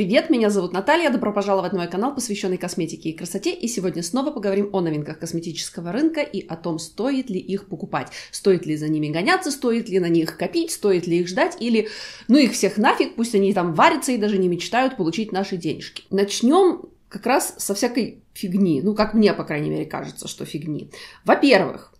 Привет, меня зовут Наталья, добро пожаловать на мой канал, посвященный косметике и красоте, и сегодня снова поговорим о новинках косметического рынка и о том, стоит ли их покупать, стоит ли за ними гоняться, стоит ли на них копить, стоит ли их ждать, или ну их всех нафиг, пусть они там варятся и даже не мечтают получить наши денежки. Начнем как раз со всякой фигни, ну как мне, по крайней мере, кажется, что фигни. Во-первых,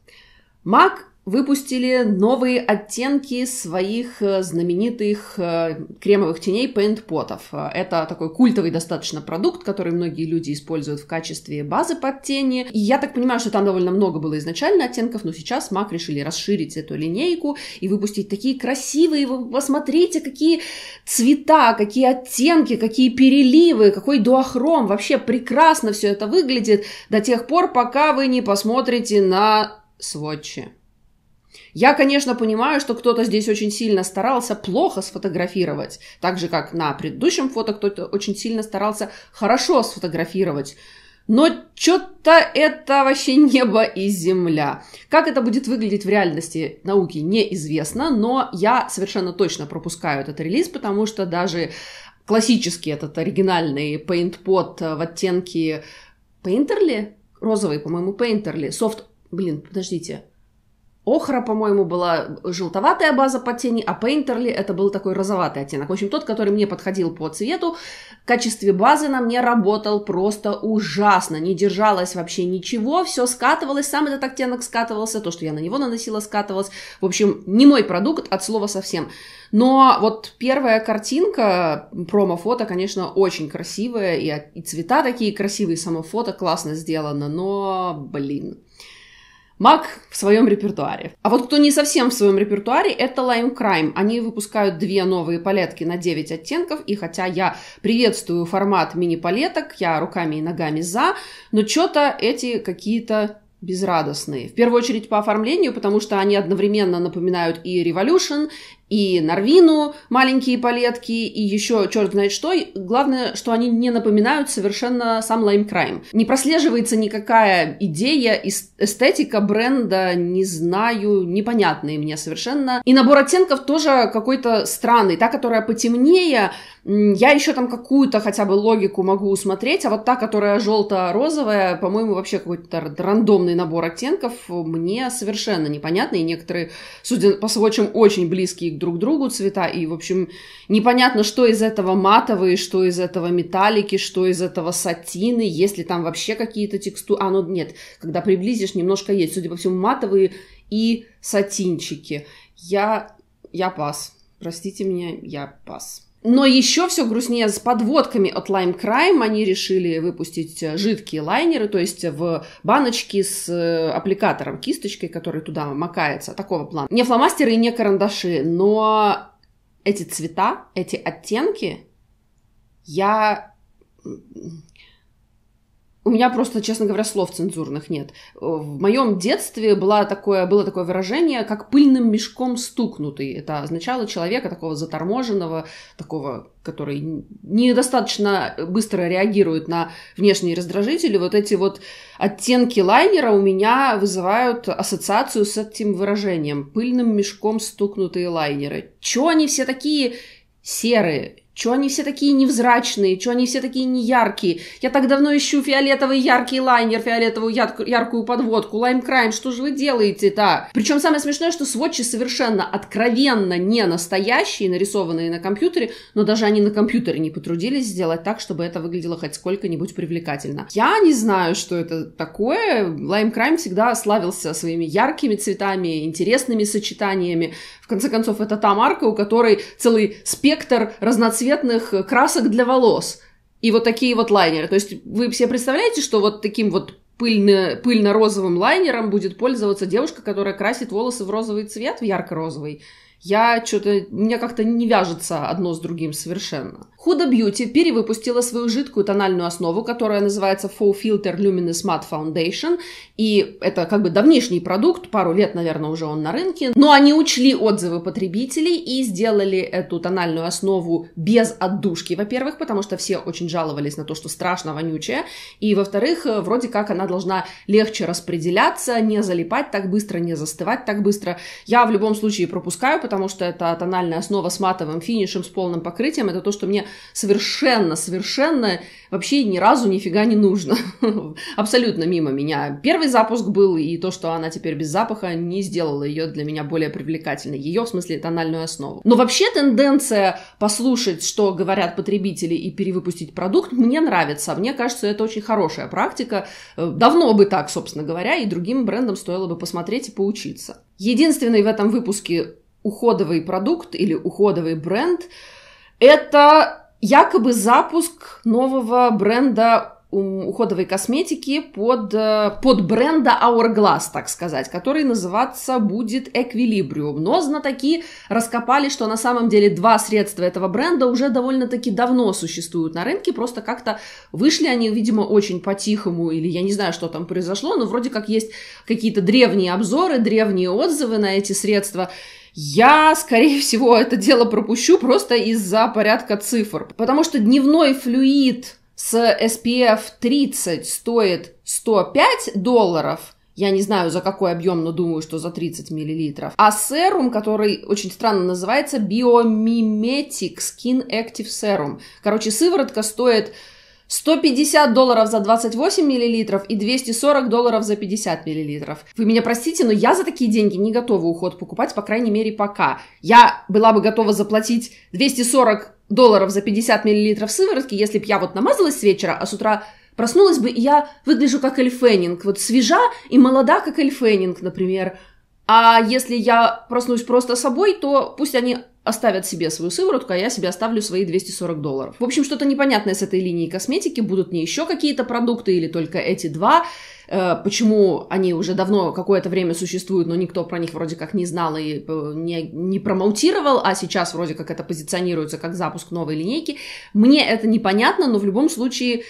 Мак выпустили новые оттенки своих э, знаменитых э, кремовых теней Paint Potов. Э, это такой культовый достаточно продукт, который многие люди используют в качестве базы под тени. И я так понимаю, что там довольно много было изначально оттенков, но сейчас MAC решили расширить эту линейку и выпустить такие красивые, вы посмотрите, какие цвета, какие оттенки, какие переливы, какой дуохром. Вообще прекрасно все это выглядит до тех пор, пока вы не посмотрите на сводчи. Я, конечно, понимаю, что кто-то здесь очень сильно старался плохо сфотографировать, так же, как на предыдущем фото кто-то очень сильно старался хорошо сфотографировать. Но что-то это вообще небо и земля. Как это будет выглядеть в реальности науки, неизвестно, но я совершенно точно пропускаю этот релиз, потому что даже классический этот оригинальный PaintPod в оттенке Painterly, розовый, по-моему, Painterly, софт... Блин, подождите, Охра, по-моему, была желтоватая база под тени, а Пейнтерли это был такой розоватый оттенок. В общем, тот, который мне подходил по цвету, в качестве базы на мне работал просто ужасно. Не держалось вообще ничего, все скатывалось, сам этот оттенок скатывался, то, что я на него наносила, скатывалось. В общем, не мой продукт от слова совсем. Но вот первая картинка, промо-фото, конечно, очень красивая, и, и цвета такие красивые, само фото классно сделано, но, блин, Мак в своем репертуаре. А вот кто не совсем в своем репертуаре, это Lime Crime. Они выпускают две новые палетки на 9 оттенков, и хотя я приветствую формат мини-палеток, я руками и ногами за, но что-то эти какие-то безрадостные. В первую очередь по оформлению, потому что они одновременно напоминают и Revolution, и Нарвину, маленькие палетки, и еще черт знает что. Главное, что они не напоминают совершенно сам Lime Crime. Не прослеживается никакая идея, эстетика бренда, не знаю, непонятные мне совершенно. И набор оттенков тоже какой-то странный. Та, которая потемнее, я еще там какую-то хотя бы логику могу усмотреть, а вот та, которая желто-розовая, по-моему, вообще какой-то рандомный набор оттенков, мне совершенно непонятный. некоторые, судя по сводчам, очень близкие друг другу цвета, и, в общем, непонятно, что из этого матовые, что из этого металлики, что из этого сатины, есть ли там вообще какие-то текстуры, а, ну, нет, когда приблизишь, немножко есть, судя по всему, матовые и сатинчики. Я, я пас, простите меня, я пас. Но еще все грустнее с подводками от Lime Crime. Они решили выпустить э, жидкие лайнеры, то есть э, в баночки с э, аппликатором, кисточкой, который туда макается, такого плана. Не фломастеры и не карандаши, но эти цвета, эти оттенки, я у меня просто, честно говоря, слов цензурных нет. В моем детстве было такое, было такое выражение, как пыльным мешком стукнутый. Это означало человека такого заторможенного, такого, который недостаточно быстро реагирует на внешние раздражители. Вот эти вот оттенки лайнера у меня вызывают ассоциацию с этим выражением. Пыльным мешком стукнутые лайнеры. Чего они все такие серые? Чё они все такие невзрачные? Чё они все такие неяркие? Я так давно ищу фиолетовый яркий лайнер, фиолетовую яркую подводку, лайм лаймкрайм. Что же вы делаете-то? Причем самое смешное, что сводчи совершенно откровенно не настоящие, нарисованные на компьютере, но даже они на компьютере не потрудились сделать так, чтобы это выглядело хоть сколько-нибудь привлекательно. Я не знаю, что это такое. Лайм Лаймкрайм всегда славился своими яркими цветами, интересными сочетаниями. В конце концов, это та марка, у которой целый спектр разноцветных разноцветных э, красок для волос. И вот такие вот лайнеры. То есть вы все представляете, что вот таким вот пыльно, пыльно-розовым лайнером будет пользоваться девушка, которая красит волосы в розовый цвет, в ярко-розовый. Я что-то... У меня как-то не вяжется одно с другим совершенно. Huda Beauty перевыпустила свою жидкую тональную основу, которая называется Faux Filter Luminous Matte Foundation. И это как бы давнишний продукт, пару лет, наверное, уже он на рынке. Но они учли отзывы потребителей и сделали эту тональную основу без отдушки, во-первых, потому что все очень жаловались на то, что страшно вонючая. И, во-вторых, э, вроде как она должна легче распределяться, не залипать так быстро, не застывать так быстро. Я в любом случае пропускаю, потому что это тональная основа с матовым финишем, с полным покрытием. Это то, что мне совершенно-совершенно вообще ни разу нифига не нужно. Абсолютно мимо меня. Первый запуск был, и то, что она теперь без запаха, не сделало ее для меня более привлекательной. Ее, в смысле, тональную основу. Но вообще тенденция послушать, что говорят потребители, и перевыпустить продукт, мне нравится. Мне кажется, это очень хорошая практика. Э, давно бы так, собственно говоря, и другим брендам стоило бы посмотреть и поучиться. Единственный в этом выпуске уходовый продукт или уходовый бренд, это якобы запуск нового бренда уходовой косметики под, э, под бренда Hourglass, так сказать, который называться будет Equilibrium. Но знатоки раскопали, что на самом деле два средства этого бренда уже довольно-таки давно существуют на рынке, просто как-то вышли они, видимо, очень по-тихому, или я не знаю, что там произошло, но вроде как есть какие-то древние обзоры, древние отзывы на эти средства, я, скорее всего, это дело пропущу просто из-за порядка цифр. Потому что дневной флюид с SPF 30 стоит 105 долларов – я не знаю, за какой объем, но думаю, что за 30 миллилитров. А серум, который очень странно называется Biomimetic Skin Active Serum. Короче, сыворотка стоит 150 долларов за 28 миллилитров и 240 долларов за 50 миллилитров. Вы меня простите, но я за такие деньги не готова уход покупать, по крайней мере, пока. Я была бы готова заплатить 240 долларов за 50 миллилитров сыворотки, если б я вот намазалась с вечера, а с утра проснулась бы, и я выгляжу как Эльфенинг. Вот свежа и молода, как Эльфенинг, например. А если я проснусь просто собой, то пусть они оставят себе свою сыворотку, а я себе оставлю свои 240 долларов. В общем, что-то непонятное с этой линией косметики. Будут не еще какие-то продукты или только эти два. Э, почему они уже давно какое-то время существуют, но никто про них вроде как не знал и э, не, не промоутировал, а сейчас вроде как это позиционируется как запуск новой линейки. Мне это непонятно, но в любом случае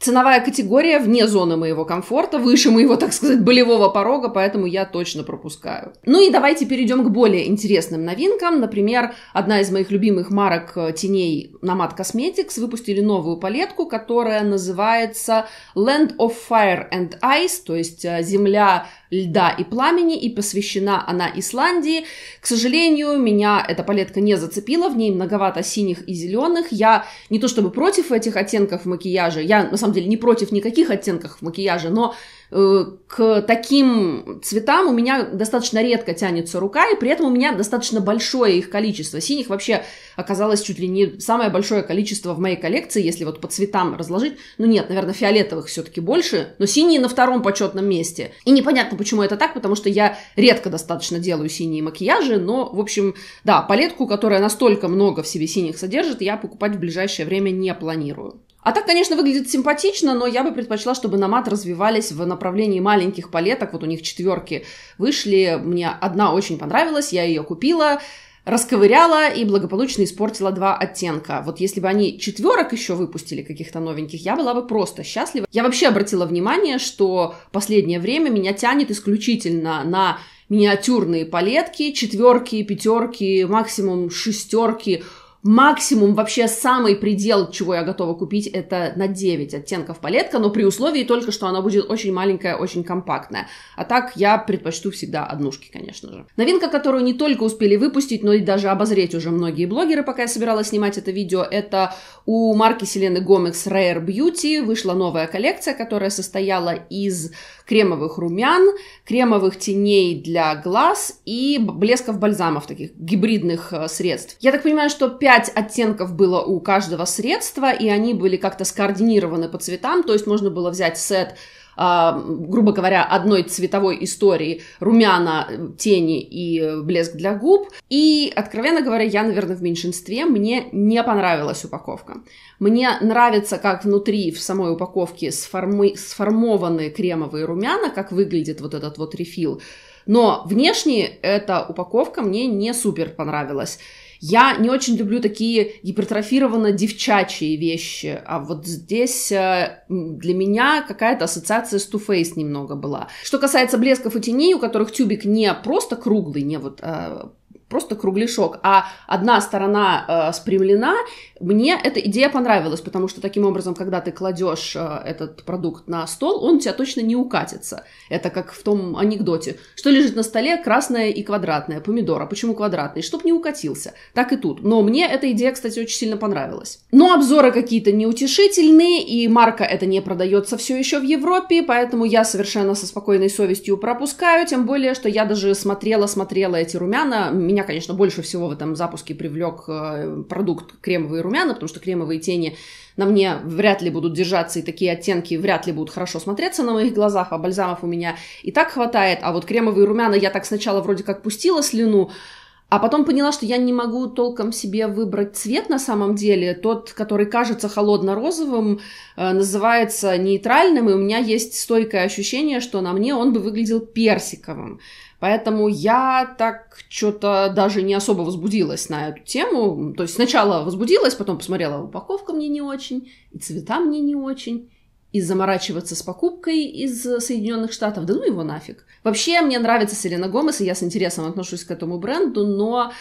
ценовая категория вне зоны моего комфорта, выше моего, так сказать, болевого порога, поэтому я точно пропускаю. Ну и давайте перейдем к более интересным новинкам. Например, одна из моих любимых марок э, теней Nomad Cosmetics выпустили новую палетку, которая называется Land of Fire and Ice, то есть э, земля льда и пламени, и посвящена она Исландии. К сожалению, меня эта палетка не зацепила, в ней многовато синих и зеленых. Я не то чтобы против этих оттенков макияжа, я на самом самом деле не против никаких оттенков макияже, но э, к таким цветам у меня достаточно редко тянется рука, и при этом у меня достаточно большое их количество. Синих вообще оказалось чуть ли не самое большое количество в моей коллекции, если вот по цветам разложить. Ну нет, наверное, фиолетовых все-таки больше, но синие на втором почетном месте. И непонятно, почему это так, потому что я редко достаточно делаю синие макияжи, но, в общем, да, палетку, которая настолько много в себе синих содержит, я покупать в ближайшее время не планирую. А так, конечно, выглядит симпатично, но я бы предпочла, чтобы на мат развивались в направлении маленьких палеток. Вот у них четверки вышли. Мне одна очень понравилась, я ее купила, расковыряла и благополучно испортила два оттенка. Вот если бы они четверок еще выпустили каких-то новеньких, я была бы просто счастлива. Я вообще обратила внимание, что последнее время меня тянет исключительно на миниатюрные палетки, четверки, пятерки, максимум шестерки – Максимум, вообще самый предел, чего я готова купить, это на 9 оттенков палетка, но при условии только, что она будет очень маленькая, очень компактная. А так я предпочту всегда однушки, конечно же. Новинка, которую не только успели выпустить, но и даже обозреть уже многие блогеры, пока я собиралась снимать это видео, это у марки Селены Гомекс Rare Beauty вышла новая коллекция, которая состояла из кремовых румян, кремовых теней для глаз и блесков бальзамов, таких гибридных э, средств. Я так понимаю, что 5 пять оттенков было у каждого средства, и они были как-то скоординированы по цветам, то есть можно было взять сет а, грубо говоря, одной цветовой истории румяна, тени и э, блеск для губ. И, откровенно говоря, я, наверное, в меньшинстве. Мне не понравилась упаковка. Мне нравится, как внутри в самой упаковке сформи... сформованы кремовые румяна, как выглядит вот этот вот рефил. Но внешне эта упаковка мне не супер понравилась. Я не очень люблю такие гипертрофированно девчачьи вещи, а вот здесь э, для меня какая-то ассоциация с Too Faced немного была. Что касается блесков и теней, у которых тюбик не просто круглый, не вот а, просто кругляшок, а одна сторона э, спрямлена, мне эта идея понравилась, потому что таким образом, когда ты кладешь э, этот продукт на стол, он у тебя точно не укатится. Это как в том анекдоте, что лежит на столе красное и квадратное, помидора. Почему квадратный? Чтоб не укатился. Так и тут. Но мне эта идея, кстати, очень сильно понравилась. Но обзоры какие-то неутешительные, и марка это не продается все еще в Европе, поэтому я совершенно со спокойной совестью пропускаю, тем более, что я даже смотрела-смотрела эти румяна, меня меня, конечно, больше всего в этом запуске привлек э, продукт кремовые румяна, потому что кремовые тени на мне вряд ли будут держаться, и такие оттенки вряд ли будут хорошо смотреться на моих глазах, а бальзамов у меня и так хватает, а вот кремовые румяна я так сначала вроде как пустила слюну, а потом поняла, что я не могу толком себе выбрать цвет на самом деле. Тот, который кажется холодно-розовым, э, называется нейтральным, и у меня есть стойкое ощущение, что на мне он бы выглядел персиковым. Поэтому я так что-то даже не особо возбудилась на эту тему. То есть сначала возбудилась, потом посмотрела, упаковка мне не очень, и цвета мне не очень и заморачиваться с покупкой из Соединенных Штатов, да ну его нафиг. Вообще, мне нравится Селена Гомес, и я с интересом отношусь к этому бренду, но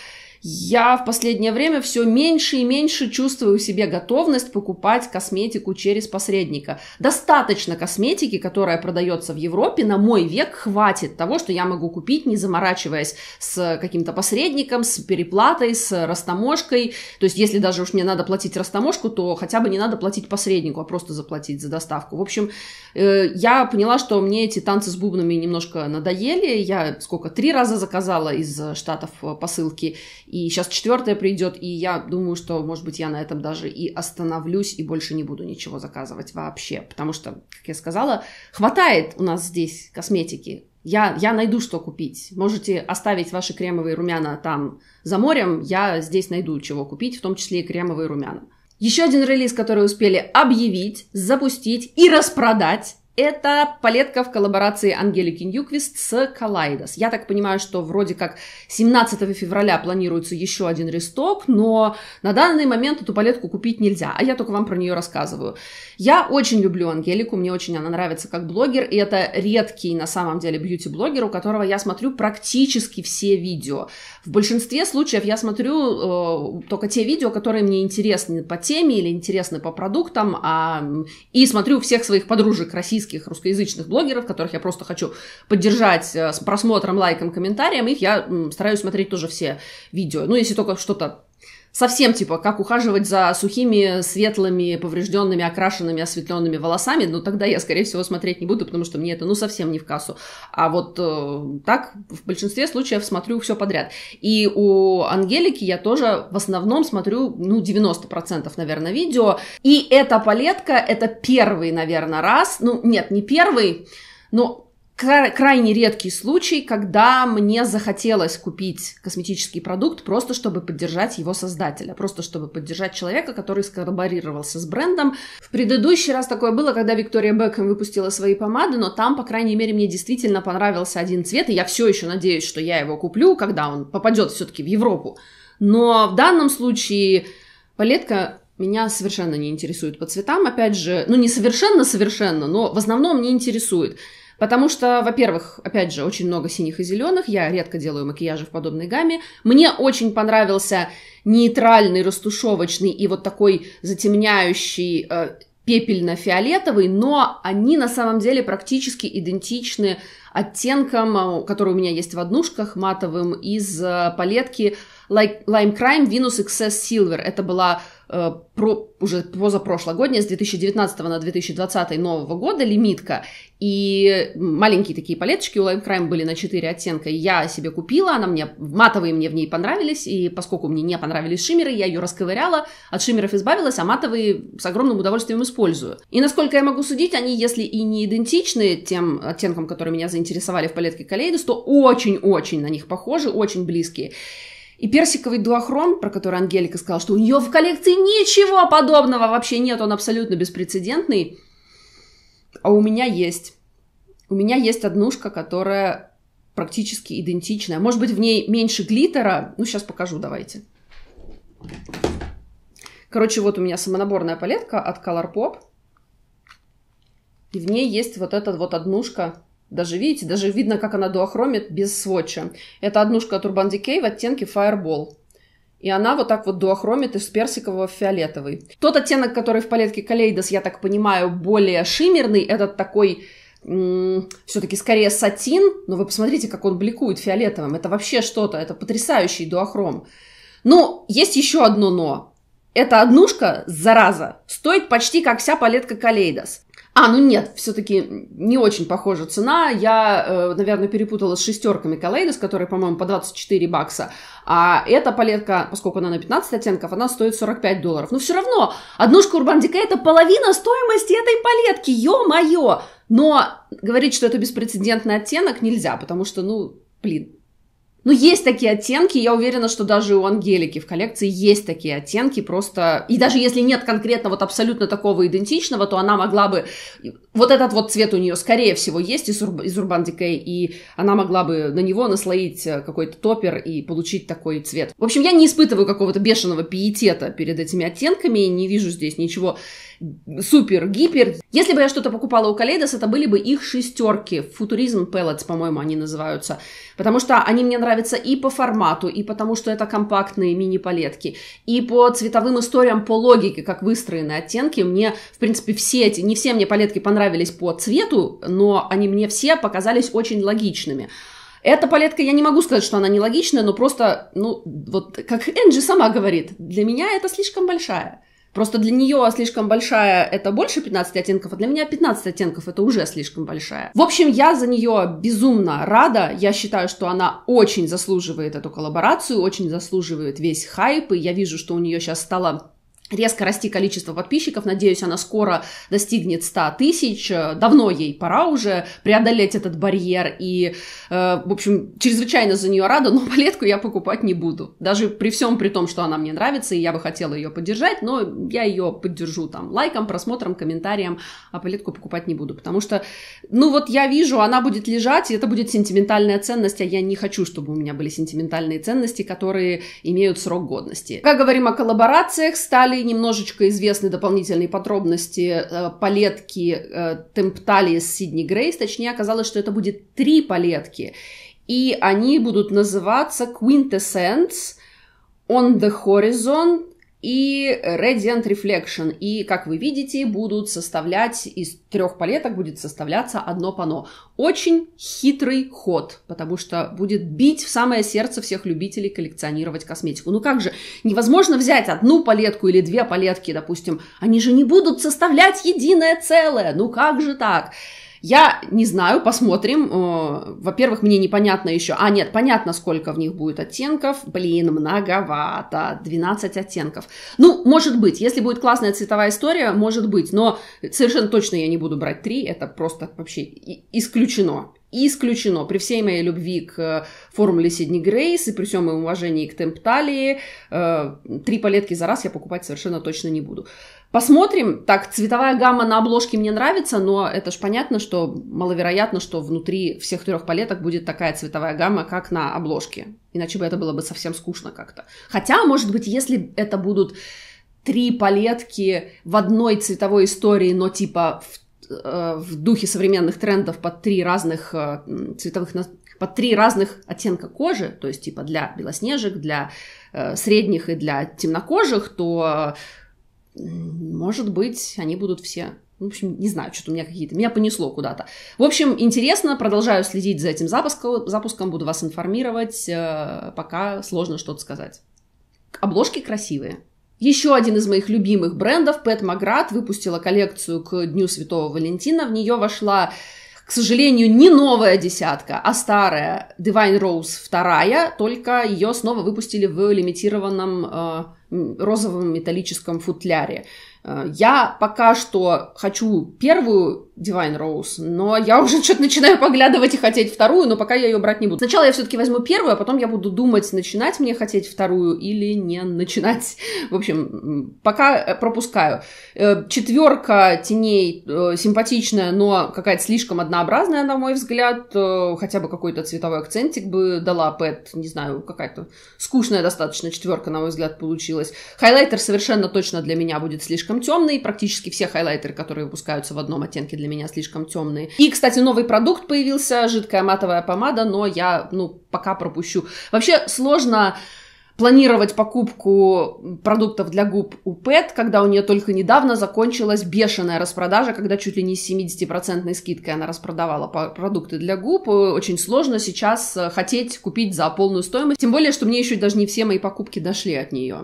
я в последнее время все меньше и меньше чувствую в себе готовность покупать косметику через посредника. Достаточно косметики, которая продается в Европе, на мой век хватит того, что я могу купить, не заморачиваясь с каким-то посредником, с переплатой, с растаможкой. То есть, если даже уж мне надо платить растаможку, то хотя бы не надо платить посреднику, а просто заплатить за доставку. В общем, э, я поняла, что мне эти танцы с бубнами немножко надоели. Я сколько, три раза заказала из э, Штатов э, посылки и сейчас четвертое придет, и я думаю, что, может быть, я на этом даже и остановлюсь, и больше не буду ничего заказывать вообще. Потому что, как я сказала, хватает у нас здесь косметики. Я, я найду, что купить. Можете оставить ваши кремовые румяна там за морем, я здесь найду, чего купить, в том числе и кремовые румяна. Еще один релиз, который успели объявить, запустить и распродать, это палетка в коллаборации Ангелики Ньюквист с Калайдос. Я так понимаю, что вроде как 17 февраля планируется еще один ресток, но на данный момент эту палетку купить нельзя, а я только вам про нее рассказываю. Я очень люблю Ангелику, мне очень она нравится как блогер, и это редкий на самом деле бьюти-блогер, у которого я смотрю практически все видео. В большинстве случаев я смотрю э, только те видео, которые мне интересны по теме или интересны по продуктам, а, и смотрю всех своих подружек российских, русскоязычных блогеров, которых я просто хочу поддержать э, с просмотром, лайком, комментарием. Их я э, стараюсь смотреть тоже все видео. Ну, если только что-то совсем типа, как ухаживать за сухими, светлыми, поврежденными, окрашенными, осветленными волосами, ну тогда я, скорее всего, смотреть не буду, потому что мне это, ну, совсем не в кассу. А вот э, так в большинстве случаев смотрю все подряд. И у Ангелики я тоже в основном смотрю, ну, 90%, наверное, видео. И эта палетка, это первый, наверное, раз, ну, нет, не первый, но крайне редкий случай, когда мне захотелось купить косметический продукт просто чтобы поддержать его создателя, просто чтобы поддержать человека, который сколлаборировался с брендом. В предыдущий раз такое было, когда Виктория Бекхэм выпустила свои помады, но там, по крайней мере, мне действительно понравился один цвет, и я все еще надеюсь, что я его куплю, когда он попадет все-таки в Европу. Но в данном случае палетка меня совершенно не интересует по цветам, опять же, ну не совершенно-совершенно, но в основном не интересует. Потому что, во-первых, опять же, очень много синих и зеленых. Я редко делаю макияжи в подобной гамме. Мне очень понравился нейтральный, растушевочный и вот такой затемняющий э, пепельно-фиолетовый, но они на самом деле практически идентичны оттенкам, э, которые у меня есть в однушках, матовым, из э, палетки Lime Crime Venus XS Silver. Это была Э, про, уже позапрошлогодняя, с 2019 на 2020 нового года лимитка, и маленькие такие палеточки у Lime Crime были на 4 оттенка, я себе купила, она мне, матовые мне в ней понравились, и поскольку мне не понравились шиммеры, я ее расковыряла, от шиммеров избавилась, а матовые с огромным удовольствием использую. И насколько я могу судить, они, если и не идентичны тем оттенкам, которые меня заинтересовали в палетке Калейдос, то очень-очень на них похожи, очень близкие. И персиковый дуохром, про который Ангелика сказала, что у нее в коллекции ничего подобного вообще нет, он абсолютно беспрецедентный. А у меня есть. У меня есть однушка, которая практически идентичная. Может быть, в ней меньше глиттера. Ну, сейчас покажу, давайте. Короче, вот у меня самонаборная палетка от Colourpop. И в ней есть вот эта вот однушка даже, видите, даже видно, как она дуохромит без сводча. Это однушка от Urban Decay в оттенке Fireball. И она вот так вот дуохромит из персикового в фиолетовый. Тот оттенок, который в палетке Калейдос, я так понимаю, более шиммерный, этот такой все-таки скорее сатин, но вы посмотрите, как он бликует фиолетовым. Это вообще что-то, это потрясающий дуохром. Но есть еще одно но. Эта однушка, зараза, стоит почти как вся палетка Калейдос. А, ну нет, все-таки не очень похожа цена. Я, э, наверное, перепутала с шестерками Калейдос, которые, по-моему, по 24 бакса. А эта палетка, поскольку она на 15 оттенков, она стоит 45 долларов. Но ну, все равно, однушка Урбан Дикей это половина стоимости этой палетки, ё-моё! Но говорить, что это беспрецедентный оттенок, нельзя, потому что, ну, блин, ну, есть такие оттенки, я уверена, что даже у Ангелики в коллекции есть такие оттенки, просто... И даже если нет конкретно вот абсолютно такого идентичного, то она могла бы... Вот этот вот цвет у нее, скорее всего, есть из, Урб... из Urban Decay, и она могла бы на него наслоить э, какой-то топер и получить такой цвет. В общем, я не испытываю какого-то бешеного пиетета перед этими оттенками, не вижу здесь ничего супер-гипер. Если бы я что-то покупала у Калейдос, это были бы их шестерки. Футуризм Pellets, по-моему, они называются. Потому что они мне нравятся и по формату, и потому что это компактные мини-палетки, и по цветовым историям, по логике, как выстроены оттенки. Мне, в принципе, все эти, не все мне палетки понравились по цвету, но они мне все показались очень логичными. Эта палетка, я не могу сказать, что она нелогичная, но просто, ну, вот как Энджи сама говорит, для меня это слишком большая. Просто для нее слишком большая это больше 15 оттенков, а для меня 15 оттенков это уже слишком большая. В общем, я за нее безумно рада. Я считаю, что она очень заслуживает эту коллаборацию, очень заслуживает весь хайп. И я вижу, что у нее сейчас стало резко расти количество подписчиков. Надеюсь, она скоро достигнет 100 тысяч. Давно ей пора уже преодолеть этот барьер. И, э, в общем, чрезвычайно за нее рада, но балетку я покупать не буду. Даже при всем при том, что она мне нравится, и я бы хотела ее поддержать, но я ее поддержу там лайком, просмотром, комментарием, а балетку покупать не буду. Потому что, ну вот я вижу, она будет лежать, и это будет сентиментальная ценность, а я не хочу, чтобы у меня были сентиментальные ценности, которые имеют срок годности. Как говорим о коллаборациях, стали стали немножечко известные дополнительные подробности э, палетки Темпталии э, с Сидни Грейс. Точнее, оказалось, что это будет три палетки. И они будут называться Quintessence, On the Horizon, и Radiant Reflection. И, как вы видите, будут составлять из трех палеток будет составляться одно пано. Очень хитрый ход, потому что будет бить в самое сердце всех любителей коллекционировать косметику. Ну как же, невозможно взять одну палетку или две палетки, допустим. Они же не будут составлять единое целое. Ну как же так? Я не знаю, посмотрим. Э, во-первых, мне непонятно еще. А, нет, понятно, сколько в них будет оттенков. Блин, многовато. 12 оттенков. Ну, может быть, если будет классная цветовая история, может быть. Но совершенно точно я не буду брать 3. Это просто вообще исключено исключено. При всей моей любви к э, формуле Сидни Грейс и при всем моем уважении к темпталии, э, три палетки за раз я покупать совершенно точно не буду. Посмотрим. Так, цветовая гамма на обложке мне нравится, но это ж понятно, что маловероятно, что внутри всех трех палеток будет такая цветовая гамма, как на обложке. Иначе бы это было бы совсем скучно как-то. Хотя, может быть, если это будут три палетки в одной цветовой истории, но типа в Э, в духе современных трендов под три разных э, цветовых, под три разных оттенка кожи, то есть типа для белоснежек, для э, средних и для темнокожих, то, может быть, они будут все в общем, не знаю, что-то у меня какие-то... Меня понесло куда-то. В общем, интересно, продолжаю следить за этим запуском, запуском буду вас информировать, пока сложно что-то сказать. Обложки красивые. Еще один из моих любимых брендов, Пэт Маград, выпустила коллекцию к Дню Святого Валентина. В нее вошла к сожалению, не новая десятка, а старая Divine Rose 2, только ее снова выпустили в лимитированном э, розовом металлическом футляре. Э, я пока что хочу первую Divine Rose. Но я уже что-то начинаю поглядывать и хотеть вторую, но пока я ее брать не буду. Сначала я все-таки возьму первую, а потом я буду думать, начинать мне хотеть вторую или не начинать. В общем, пока э, пропускаю. Э, четверка теней э, симпатичная, но какая-то слишком однообразная, на мой взгляд. Хотя бы какой-то цветовой акцентик бы дала Пэт. Не знаю, какая-то скучная достаточно четверка, на мой взгляд, получилась. Хайлайтер совершенно точно для меня будет слишком темный. Практически все хайлайтеры, которые выпускаются в одном оттенке для меня слишком темные. И, кстати, новый продукт появился, жидкая матовая помада, но я, ну, пока пропущу. Вообще сложно планировать покупку продуктов для губ у Пэт, когда у нее только недавно закончилась бешеная распродажа, когда чуть ли не с 70% скидкой она распродавала продукты для губ. Э, очень сложно сейчас э, хотеть купить за полную стоимость, тем более, что мне еще даже не все мои покупки дошли от нее.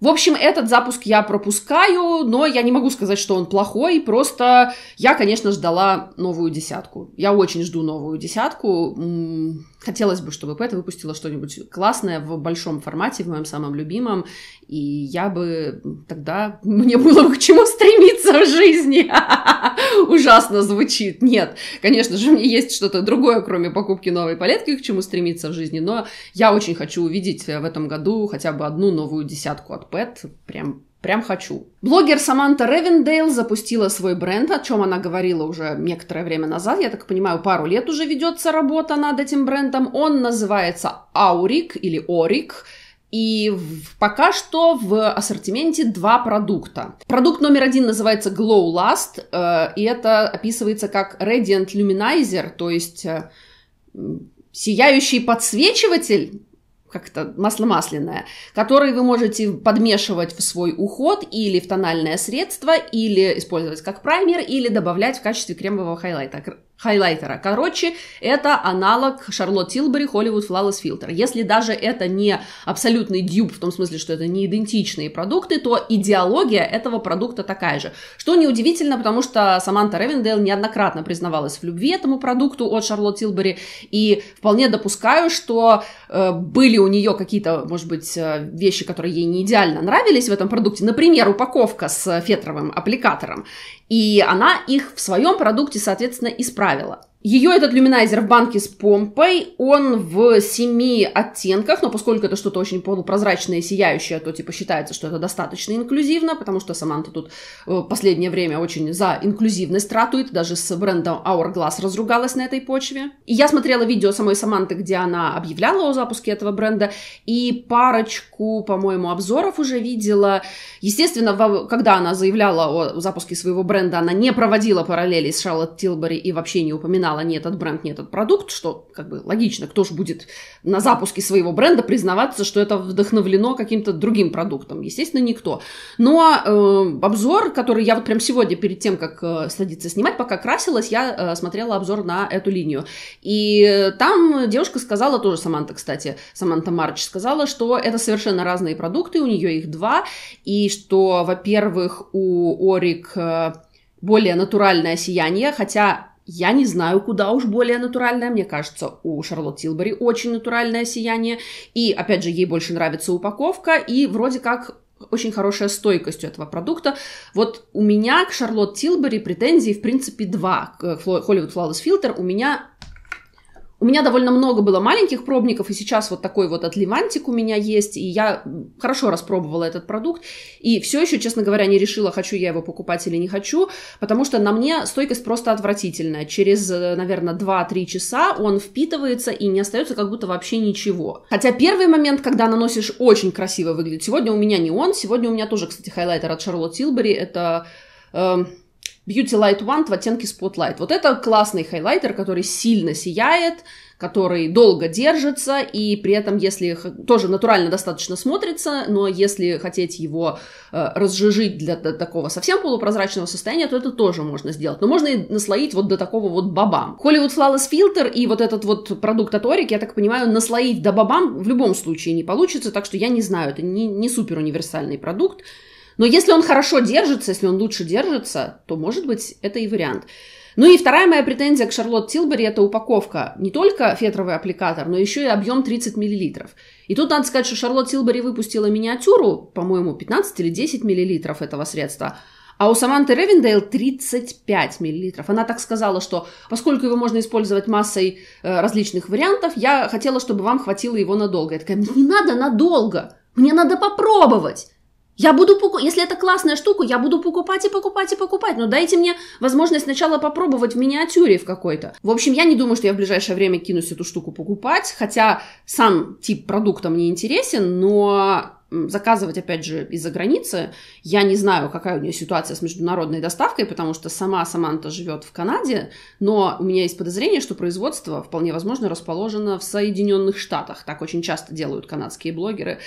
В общем, этот запуск я пропускаю, но я не могу сказать, что он плохой, просто я, конечно, ждала новую десятку. Я очень жду новую десятку. Хотелось бы, чтобы Пэта выпустила что-нибудь классное в большом формате, в моем самом любимом, и я бы тогда... Мне было бы к чему стремиться в жизни. Ужасно звучит. Нет, конечно же, мне есть что-то другое, кроме покупки новой палетки, к чему стремиться в жизни, но я очень хочу увидеть в этом году хотя бы одну новую десятку от пэт, прям Прям хочу. Блогер Саманта Ревендейл запустила свой бренд, о чем она говорила уже некоторое время назад. Я так понимаю, пару лет уже ведется работа над этим брендом. Он называется Аурик или Орик. И пока что в ассортименте два продукта. Продукт номер один называется Glow Last, э, и это описывается как Radiant Luminizer, то есть э, сияющий подсвечиватель, как-то масло масляное, которые вы можете подмешивать в свой уход или в тональное средство, или использовать как праймер, или добавлять в качестве кремового хайлайта, хайлайтера. Короче, это аналог Шарлотт Тилбери Hollywood Flawless Filter. Если даже это не абсолютный дюб, в том смысле, что это не идентичные продукты, то идеология этого продукта такая же. Что неудивительно, потому что Саманта Ревендейл неоднократно признавалась в любви этому продукту от Шарлотт Тилбери, и вполне допускаю, что э, были были у нее какие-то, может быть, э, вещи, которые ей не идеально нравились в этом продукте, например, упаковка с фетровым аппликатором, и она их в своем продукте, соответственно, исправила. Ее этот люминайзер в банке с помпой, он в семи оттенках, но поскольку это что-то очень полупрозрачное и сияющее, то типа считается, что это достаточно инклюзивно, потому что Саманта тут э, в последнее время очень за инклюзивность ратует, даже с брендом Hourglass разругалась на этой почве. И я смотрела видео самой Саманты, где она объявляла о запуске этого бренда, и парочку, по-моему, обзоров уже видела. Естественно, когда она заявляла о запуске своего бренда, она не проводила параллели с Шарлотт Тилбери и вообще не упоминала признала не этот бренд, ни этот продукт, что как бы логично, кто же будет на запуске своего бренда признаваться, что это вдохновлено каким-то другим продуктом. Естественно, никто. Но э, обзор, который я вот прям сегодня перед тем, как э, садиться снимать, пока красилась, я э, смотрела обзор на эту линию. И там девушка сказала, тоже Саманта, кстати, Саманта Марч, сказала, что это совершенно разные продукты, у нее их два, и что, во-первых, у Орик э, более натуральное сияние, хотя я не знаю, куда уж более натуральное. Мне кажется, у Шарлотт Тилбери очень натуральное сияние. И, опять же, ей больше нравится упаковка. И вроде как очень хорошая стойкость у этого продукта. Вот у меня к Шарлотт Тилбери претензий, в принципе, два. К Hollywood Flawless Filter у меня у меня довольно много было маленьких пробников, и сейчас вот такой вот от отливантик у меня есть, и я хорошо распробовала этот продукт, и все еще, честно говоря, не решила, хочу я его покупать или не хочу, потому что на мне стойкость просто отвратительная. Через, э, наверное, 2-3 часа он впитывается и не остается как будто вообще ничего. Хотя первый момент, когда наносишь, очень красиво выглядит. Сегодня у меня не он, сегодня у меня тоже, кстати, хайлайтер от Шарлотт Тилбери, это... Э, Beauty Light One в оттенке Spotlight. Вот это классный хайлайтер, который сильно сияет, который долго держится, и при этом, если тоже натурально достаточно смотрится, но если хотите его э, разжижить для, для такого совсем полупрозрачного состояния, то это тоже можно сделать. Но можно и наслоить вот до такого вот бабам. Hollywood Flawless Filter и вот этот вот продукт от Oric, я так понимаю, наслоить до бабам в любом случае не получится, так что я не знаю, это не, не супер универсальный продукт. Но если он хорошо держится, если он лучше держится, то, может быть, это и вариант. Ну и вторая моя претензия к Шарлотт Тилбери – это упаковка. Не только фетровый аппликатор, но еще и объем 30 мл. И тут надо сказать, что Шарлотт Тилбери выпустила миниатюру, по-моему, 15 или 10 мл этого средства. А у Саманты Ревендейл 35 мл. Она так сказала, что поскольку его можно использовать массой э, различных вариантов, я хотела, чтобы вам хватило его надолго. Я такая, мне не надо надолго, мне надо попробовать. Я буду покупать, если это классная штука, я буду покупать и покупать и покупать, но дайте мне возможность сначала попробовать в миниатюре в какой-то. В общем, я не думаю, что я в ближайшее время кинусь эту штуку покупать, хотя сам тип продукта мне интересен, но заказывать, опять же, из-за границы. Я не знаю, какая у нее ситуация с международной доставкой, потому что сама Саманта живет в Канаде, но у меня есть подозрение, что производство вполне возможно расположено в Соединенных Штатах. Так очень часто делают канадские блогеры.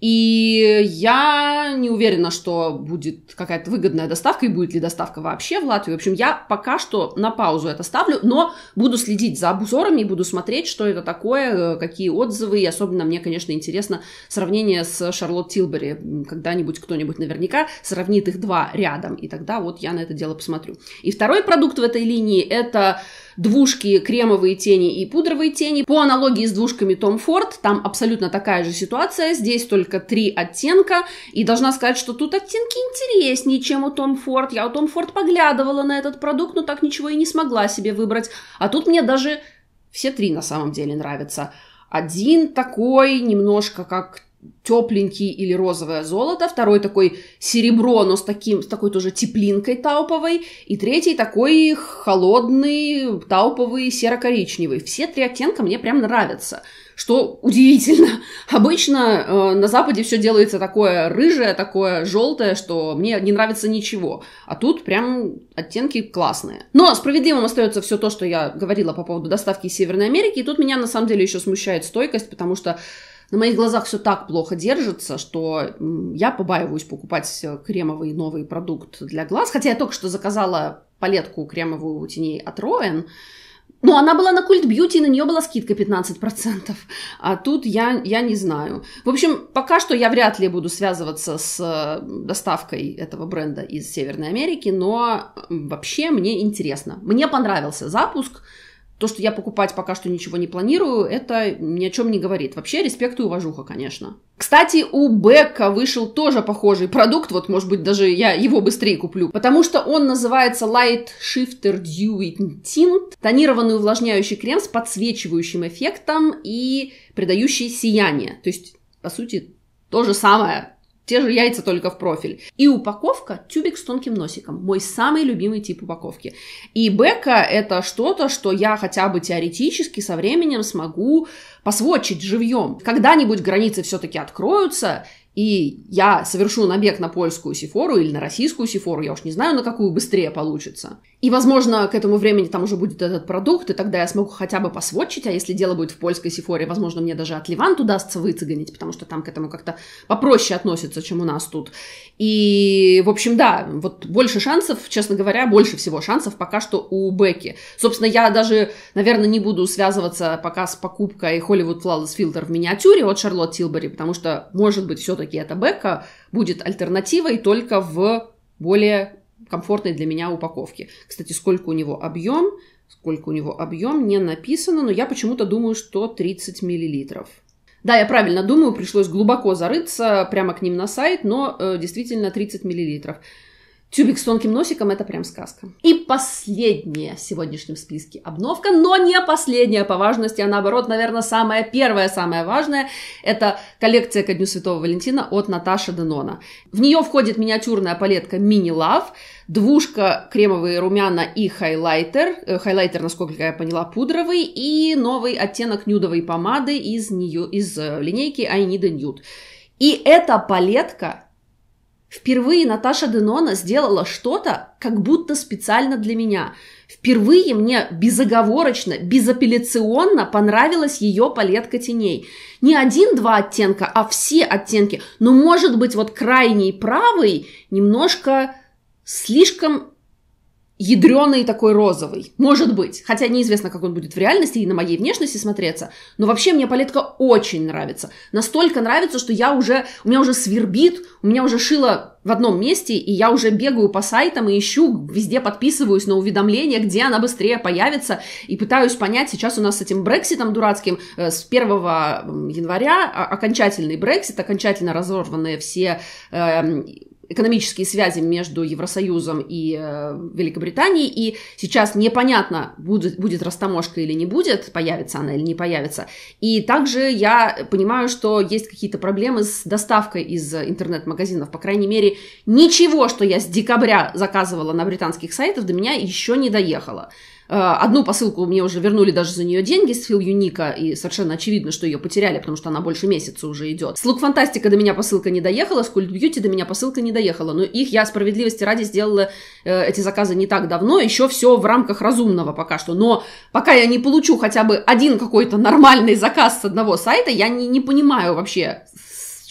И я не уверена, что будет какая-то выгодная доставка и будет ли доставка вообще в Латвию. В общем, я пока что на паузу это ставлю, но буду следить за обзорами и буду смотреть, что это такое, э, какие отзывы. И особенно мне, конечно, интересно сравнение с Шарлотт Тилбери. Когда-нибудь кто-нибудь наверняка сравнит их два рядом. И тогда вот я на это дело посмотрю. И второй продукт в этой линии это двушки кремовые тени и пудровые тени. По аналогии с двушками Tom Ford, там абсолютно такая же ситуация, здесь только три оттенка, и должна сказать, что тут оттенки интереснее, чем у Tom Ford. Я у Tom Ford поглядывала на этот продукт, но так ничего и не смогла себе выбрать. А тут мне даже все три на самом деле нравятся. Один такой, немножко как тепленький или розовое золото, второй такой серебро, но с, таким, с такой тоже теплинкой тауповой, и третий такой холодный, тауповый, серо-коричневый. Все три оттенка мне прям нравятся, что удивительно. Обычно э, на Западе все делается такое рыжее, такое желтое, что мне не нравится ничего, а тут прям оттенки классные. Но справедливым остается все то, что я говорила по поводу доставки из Северной Америки, и тут меня на самом деле еще смущает стойкость, потому что на моих глазах все так плохо держится, что я побаиваюсь покупать кремовый новый продукт для глаз. Хотя я только что заказала палетку кремовую у теней от Роэн. Но она была на культ бьюти, на нее была скидка 15%. А тут я, я не знаю. В общем, пока что я вряд ли буду связываться с э, доставкой этого бренда из Северной Америки, но вообще мне интересно. Мне понравился запуск. То, что я покупать пока что ничего не планирую, это ни о чем не говорит. Вообще, респект и уважуха, конечно. Кстати, у Бека вышел тоже похожий продукт, вот, может быть, даже я его быстрее куплю, потому что он называется Light Shifter Dewy Tint, тонированный увлажняющий крем с подсвечивающим эффектом и придающий сияние. То есть, по сути, то же самое, те же яйца, только в профиль. И упаковка тюбик с тонким носиком. Мой самый любимый тип упаковки. И бека это что-то, что я хотя бы теоретически со временем смогу посводчить живьем. Когда-нибудь границы все-таки откроются, и я совершу набег на польскую сифору или на российскую сифору, я уж не знаю, на какую быстрее получится. И, возможно, к этому времени там уже будет этот продукт, и тогда я смогу хотя бы посводчить, а если дело будет в польской сифоре, возможно, мне даже от Ливан удастся выцегонить, потому что там к этому как-то попроще относятся, чем у нас тут. И, в общем, да, вот больше шансов, честно говоря, больше всего шансов пока что у Бекки. Собственно, я даже, наверное, не буду связываться пока с покупкой Hollywood Flawless Filter в миниатюре от Шарлотт Тилбери, потому что, может быть, все-таки все-таки эта бека будет альтернативой только в более комфортной для меня упаковке. Кстати, сколько у него объем, сколько у него объем, не написано, но я почему-то думаю, что 30 миллилитров. Да, я правильно думаю, пришлось глубоко зарыться прямо к ним на сайт, но э, действительно 30 миллилитров. Тюбик с тонким носиком – это прям сказка. И последняя в сегодняшнем списке обновка, но не последняя по важности, а наоборот, наверное, самая первая, самая важная – это коллекция ко Дню Святого Валентина от Наташи Денона. В нее входит миниатюрная палетка «Мини Лав», двушка кремовые румяна и хайлайтер. Э, хайлайтер, насколько я поняла, пудровый. И новый оттенок нюдовой помады из, нее, из э, линейки I Need a Nude. И эта палетка Впервые Наташа Денона сделала что-то, как будто специально для меня. Впервые мне безоговорочно, безапелляционно понравилась ее палетка теней. Не один-два оттенка, а все оттенки. Но, может быть, вот крайний правый немножко слишком ядреный такой розовый. Может быть. Хотя неизвестно, как он будет в реальности и на моей внешности смотреться. Но вообще мне палетка очень нравится. Настолько нравится, что я уже... У меня уже свербит, у меня уже шило в одном месте, и я уже бегаю по сайтам и ищу, везде подписываюсь на уведомления, где она быстрее появится, и пытаюсь понять, сейчас у нас с этим Брекситом дурацким, э, с 1 января а, окончательный Брексит, окончательно разорванные все эм, экономические связи между Евросоюзом и э, Великобританией, и сейчас непонятно, будет, будет растаможка или не будет, появится она или не появится. И также я понимаю, что есть какие-то проблемы с доставкой из интернет-магазинов. По крайней мере, ничего, что я с декабря заказывала на британских сайтах, до меня еще не доехало. Э, одну посылку мне уже вернули даже за нее деньги с Фил Юника, и совершенно очевидно, что ее потеряли, потому что она больше месяца уже идет. С Лук Фантастика до меня посылка не доехала, с Культ Бьюти до меня посылка не доехала, но их я справедливости ради сделала э, эти заказы не так давно, еще все в рамках разумного пока что, но пока я не получу хотя бы один какой-то нормальный заказ с одного сайта, я не, не понимаю вообще,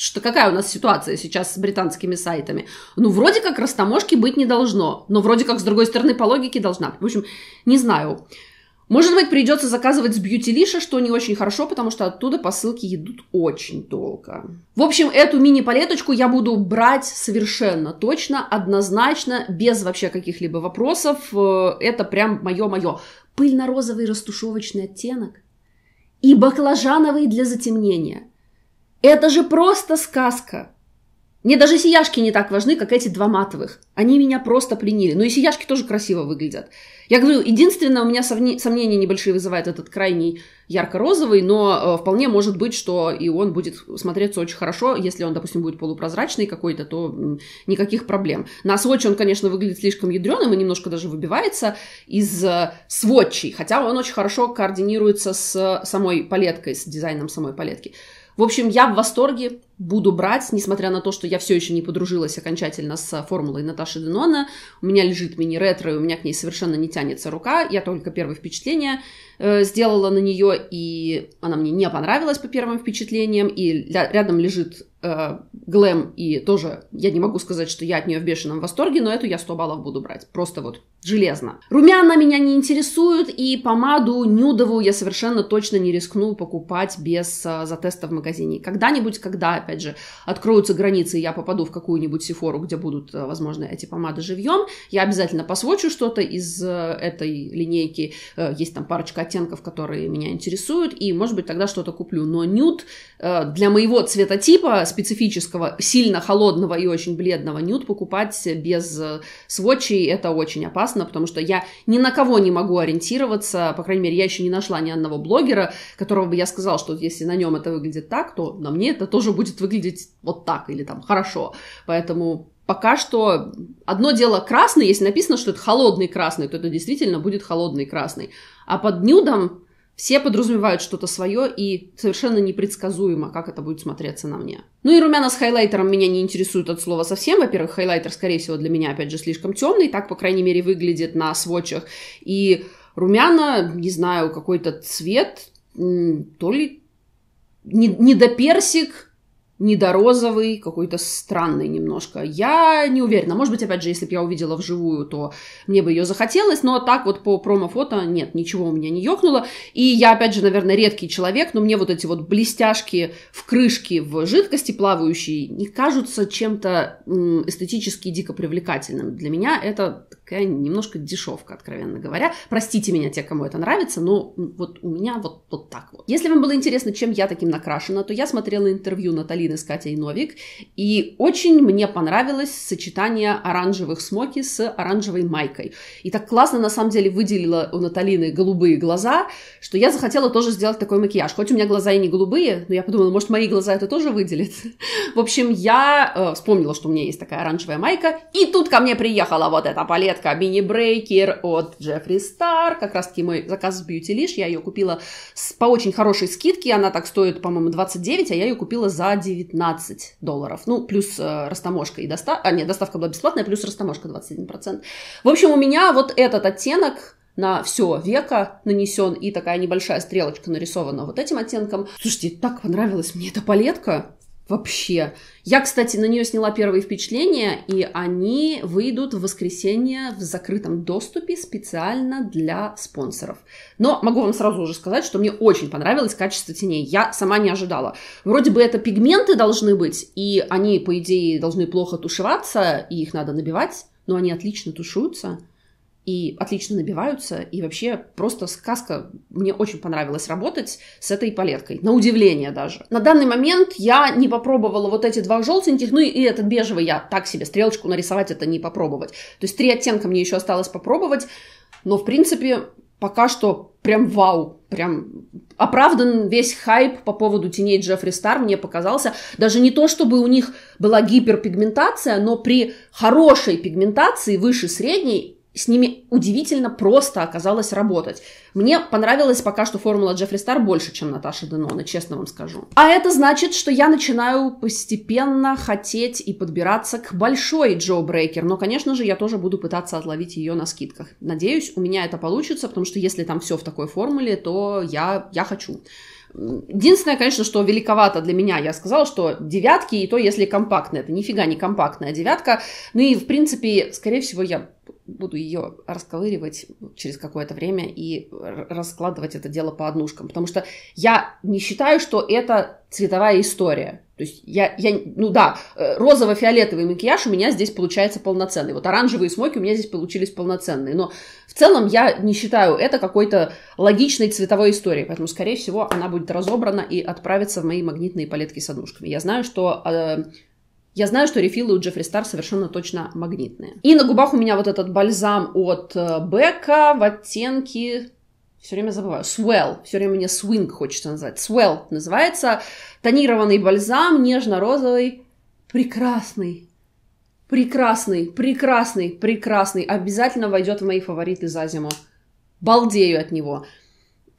что какая у нас ситуация сейчас с британскими сайтами? Ну, вроде как растаможки быть не должно, но вроде как, с другой стороны, по логике должна. В общем, не знаю. Может быть, придется заказывать с Бьютилиша, что не очень хорошо, потому что оттуда посылки идут очень долго. В общем, эту мини-палеточку я буду брать совершенно точно, однозначно, без вообще каких-либо вопросов. Э, это прям мое-мое. Пыльно-розовый растушевочный оттенок и баклажановый для затемнения – это же просто сказка. Мне даже сияшки не так важны, как эти два матовых. Они меня просто пленили. Но ну, и сияшки тоже красиво выглядят. Я говорю, единственное, у меня сомнения небольшие вызывает этот крайний ярко-розовый, но э, вполне может быть, что и он будет смотреться очень хорошо. Если он, допустим, будет полупрозрачный какой-то, то никаких проблем. На сводче он, конечно, выглядит слишком ядреным и немножко даже выбивается из э, сводчей, хотя он очень хорошо координируется с самой палеткой, с дизайном самой палетки. В общем, я в восторге, буду брать, несмотря на то, что я все еще не подружилась окончательно с э, формулой Наташи Денона. У меня лежит мини-ретро, и у меня к ней совершенно не тянется рука. Я только первое впечатление э, сделала на нее, и она мне не понравилась по первым впечатлениям. И рядом лежит Э, глэм и тоже, я не могу сказать, что я от нее в бешеном восторге, но эту я 100 баллов буду брать. Просто вот железно. Румяна меня не интересуют, и помаду нюдовую я совершенно точно не рискну покупать без э, затеста в магазине. Когда-нибудь, когда, опять же, откроются границы, и я попаду в какую-нибудь сифору, где будут, э, возможно, эти помады живьем, я обязательно посвочу что-то из э, этой линейки. Э, есть там парочка оттенков, которые меня интересуют, и, может быть, тогда что-то куплю. Но нюд э, для моего цветотипа специфического, сильно холодного и очень бледного нюд покупать без э, сводчей это очень опасно, потому что я ни на кого не могу ориентироваться, по крайней мере, я еще не нашла ни одного блогера, которого бы я сказала, что если на нем это выглядит так, то на мне это тоже будет выглядеть вот так или там хорошо. Поэтому пока что одно дело красный, если написано, что это холодный красный, то это действительно будет холодный красный. А под нюдом все подразумевают что-то свое и совершенно непредсказуемо, как это будет смотреться на мне. Ну и румяна с хайлайтером меня не интересуют от слова совсем. Во-первых, хайлайтер, скорее всего, для меня, опять же, слишком темный, так, по крайней мере, выглядит на сводчах. И румяна, не знаю, какой-то цвет, то ли не до персик недорозовый, какой-то странный немножко. Я не уверена. Может быть, опять же, если бы я увидела вживую, то мне бы ее захотелось, но так вот по промо-фото нет, ничего у меня не ёкнуло. И я, опять же, наверное, редкий человек, но мне вот эти вот блестяшки в крышке в жидкости плавающие не кажутся чем-то эстетически дико привлекательным. Для меня это такая немножко дешевка, откровенно говоря. Простите меня, те, кому это нравится, но вот у меня вот, вот так вот. Если вам было интересно, чем я таким накрашена, то я смотрела интервью Наталины с Катей Новик, и очень мне понравилось сочетание оранжевых смоки с оранжевой майкой. И так классно, на самом деле, выделила у Наталины голубые глаза, что я захотела тоже сделать такой макияж. Хоть у меня глаза и не голубые, но я подумала, может, мои глаза это тоже выделит. В общем, я э, вспомнила, что у меня есть такая оранжевая майка, и тут ко мне приехала вот эта палета пипетка Мини Брейкер от Джеффри Стар. Как раз таки мой заказ в Beauty Lish. Я ее купила с, по очень хорошей скидке. Она так стоит, по-моему, 29, а я ее купила за 19 долларов. Ну, плюс э, растаможка и доставка. А, нет, доставка была бесплатная, плюс растаможка 21%. В общем, у меня вот этот оттенок на все века нанесен и такая небольшая стрелочка нарисована вот этим оттенком. Слушайте, так понравилась мне эта палетка вообще. Я, кстати, на нее сняла первые впечатления, и они выйдут в воскресенье в закрытом доступе специально для спонсоров. Но могу вам сразу уже сказать, что мне очень понравилось качество теней. Я сама не ожидала. Вроде бы это пигменты должны быть, и они, по идее, должны плохо тушеваться, и их надо набивать, но они отлично тушуются и отлично набиваются, и вообще просто сказка. Мне очень понравилось работать с этой палеткой, на удивление даже. На данный момент я не попробовала вот эти два желтеньких, ну и этот бежевый я так себе, стрелочку нарисовать это не попробовать. То есть три оттенка мне еще осталось попробовать, но в принципе пока что прям вау, прям оправдан весь хайп по поводу теней Джеффри Стар, мне показался. Даже не то, чтобы у них была гиперпигментация, но при хорошей пигментации, выше средней, с ними удивительно просто оказалось работать. Мне понравилась пока что формула Джеффри Стар больше, чем Наташа Денона, честно вам скажу. А это значит, что я начинаю постепенно хотеть и подбираться к большой Джо Брейкер, но, конечно же, я тоже буду пытаться отловить ее на скидках. Надеюсь, у меня это получится, потому что если там все в такой формуле, то я, я хочу. Единственное, конечно, что великовато для меня, я сказала, что девятки, и то, если компактная, это нифига не компактная девятка. Ну и, в принципе, скорее всего, я буду ее расковыривать через какое-то время и раскладывать это дело по однушкам, потому что я не считаю, что это цветовая история. То есть я, я ну да, э, розово-фиолетовый макияж у меня здесь получается полноценный. Вот оранжевые смоки у меня здесь получились полноценные. Но в целом я не считаю это какой-то логичной цветовой историей. Поэтому, скорее всего, она будет разобрана и отправится в мои магнитные палетки с однушками. Я знаю, что э, я знаю, что рефилы у Джеффри Стар совершенно точно магнитные. И на губах у меня вот этот бальзам от э, Бека в оттенке все время забываю. Swell. Все время мне swing хочется назвать. Swell называется. Тонированный бальзам, нежно-розовый. Прекрасный. Прекрасный, прекрасный, прекрасный. Обязательно войдет в мои фавориты за зиму. Балдею от него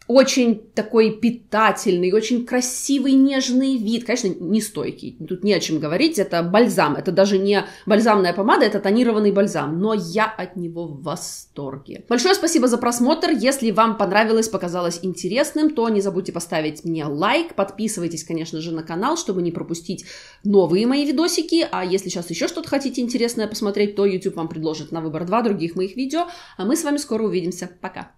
очень такой питательный, очень красивый, нежный вид. Конечно, не стойкий, тут не о чем говорить, это бальзам, это даже не бальзамная помада, это тонированный бальзам, но я от него в восторге. Большое спасибо за просмотр, если вам понравилось, показалось интересным, то не забудьте поставить мне лайк, подписывайтесь, конечно же, на канал, чтобы не пропустить новые мои видосики, а если сейчас еще что-то хотите интересное посмотреть, то YouTube вам предложит на выбор два других моих видео, а мы с вами скоро увидимся, пока!